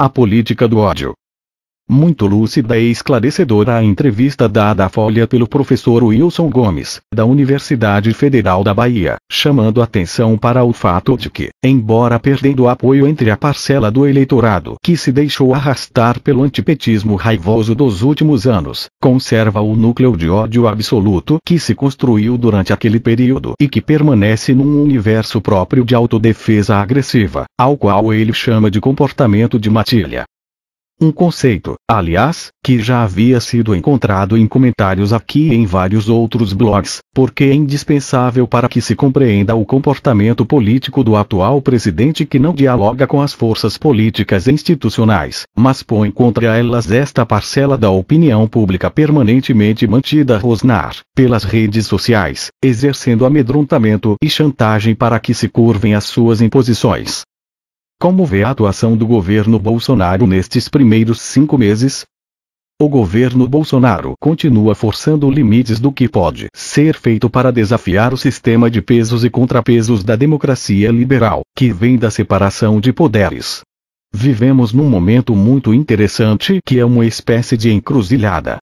A política do ódio. Muito lúcida e esclarecedora a entrevista dada à Folha pelo professor Wilson Gomes, da Universidade Federal da Bahia, chamando atenção para o fato de que, embora perdendo apoio entre a parcela do eleitorado que se deixou arrastar pelo antipetismo raivoso dos últimos anos, conserva o núcleo de ódio absoluto que se construiu durante aquele período e que permanece num universo próprio de autodefesa agressiva, ao qual ele chama de comportamento de matilha. Um conceito, aliás, que já havia sido encontrado em comentários aqui e em vários outros blogs, porque é indispensável para que se compreenda o comportamento político do atual presidente que não dialoga com as forças políticas institucionais, mas põe contra elas esta parcela da opinião pública permanentemente mantida a rosnar, pelas redes sociais, exercendo amedrontamento e chantagem para que se curvem às suas imposições. Como vê a atuação do governo Bolsonaro nestes primeiros cinco meses? O governo Bolsonaro continua forçando limites do que pode ser feito para desafiar o sistema de pesos e contrapesos da democracia liberal, que vem da separação de poderes. Vivemos num momento muito interessante que é uma espécie de encruzilhada.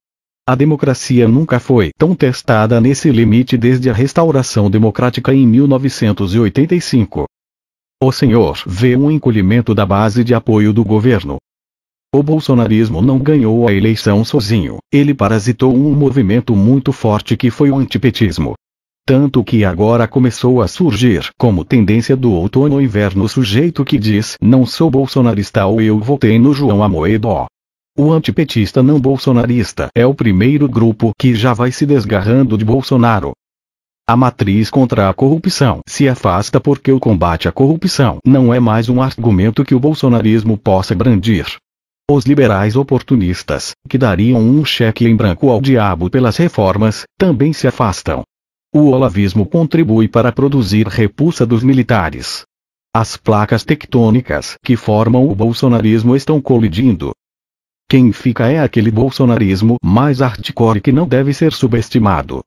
A democracia nunca foi tão testada nesse limite desde a restauração democrática em 1985. O senhor vê um encolhimento da base de apoio do governo. O bolsonarismo não ganhou a eleição sozinho, ele parasitou um movimento muito forte que foi o antipetismo. Tanto que agora começou a surgir como tendência do outono inverno o sujeito que diz não sou bolsonarista ou eu votei no João Amoedo. O antipetista não bolsonarista é o primeiro grupo que já vai se desgarrando de Bolsonaro. A matriz contra a corrupção se afasta porque o combate à corrupção não é mais um argumento que o bolsonarismo possa brandir. Os liberais oportunistas, que dariam um cheque em branco ao diabo pelas reformas, também se afastam. O olavismo contribui para produzir repulsa dos militares. As placas tectônicas que formam o bolsonarismo estão colidindo. Quem fica é aquele bolsonarismo mais hardcore que não deve ser subestimado.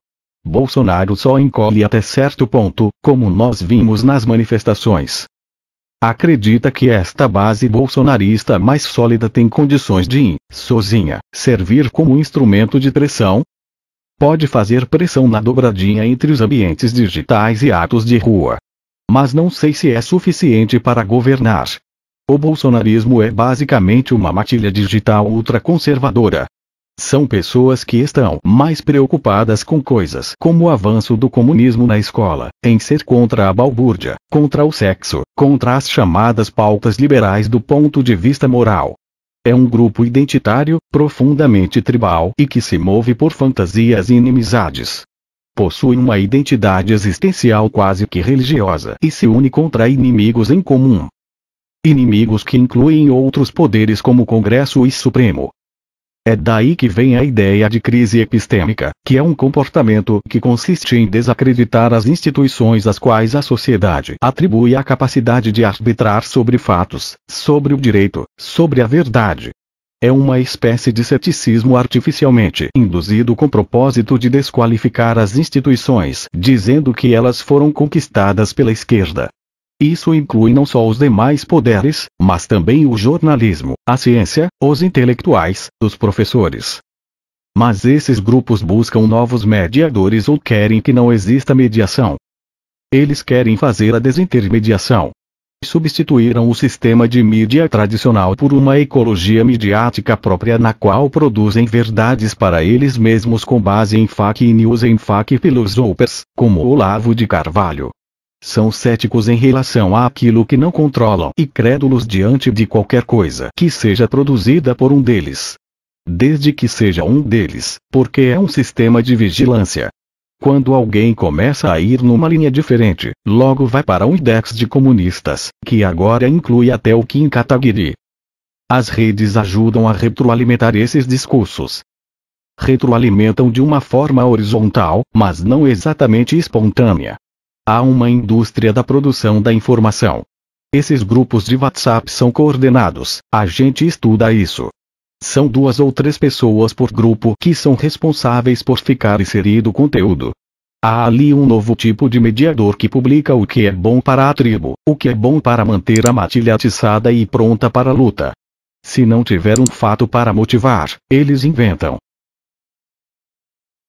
Bolsonaro só encolhe até certo ponto, como nós vimos nas manifestações. Acredita que esta base bolsonarista mais sólida tem condições de, sozinha, servir como instrumento de pressão? Pode fazer pressão na dobradinha entre os ambientes digitais e atos de rua. Mas não sei se é suficiente para governar. O bolsonarismo é basicamente uma matilha digital ultraconservadora, são pessoas que estão mais preocupadas com coisas como o avanço do comunismo na escola, em ser contra a balbúrdia, contra o sexo, contra as chamadas pautas liberais do ponto de vista moral. É um grupo identitário, profundamente tribal e que se move por fantasias e inimizades. Possui uma identidade existencial quase que religiosa e se une contra inimigos em comum. Inimigos que incluem outros poderes como Congresso e Supremo, é daí que vem a ideia de crise epistêmica, que é um comportamento que consiste em desacreditar as instituições às quais a sociedade atribui a capacidade de arbitrar sobre fatos, sobre o direito, sobre a verdade. É uma espécie de ceticismo artificialmente induzido com propósito de desqualificar as instituições, dizendo que elas foram conquistadas pela esquerda, isso inclui não só os demais poderes, mas também o jornalismo, a ciência, os intelectuais, os professores. Mas esses grupos buscam novos mediadores ou querem que não exista mediação. Eles querem fazer a desintermediação. Substituíram o sistema de mídia tradicional por uma ecologia midiática própria na qual produzem verdades para eles mesmos com base em fake news em fake philosophers, como Olavo de Carvalho. São céticos em relação àquilo que não controlam e crédulos diante de qualquer coisa que seja produzida por um deles. Desde que seja um deles, porque é um sistema de vigilância. Quando alguém começa a ir numa linha diferente, logo vai para um index de comunistas, que agora inclui até o Kim Kataguiri. As redes ajudam a retroalimentar esses discursos. Retroalimentam de uma forma horizontal, mas não exatamente espontânea, Há uma indústria da produção da informação. Esses grupos de WhatsApp são coordenados, a gente estuda isso. São duas ou três pessoas por grupo que são responsáveis por ficar inserido conteúdo. Há ali um novo tipo de mediador que publica o que é bom para a tribo, o que é bom para manter a matilha atiçada e pronta para a luta. Se não tiver um fato para motivar, eles inventam,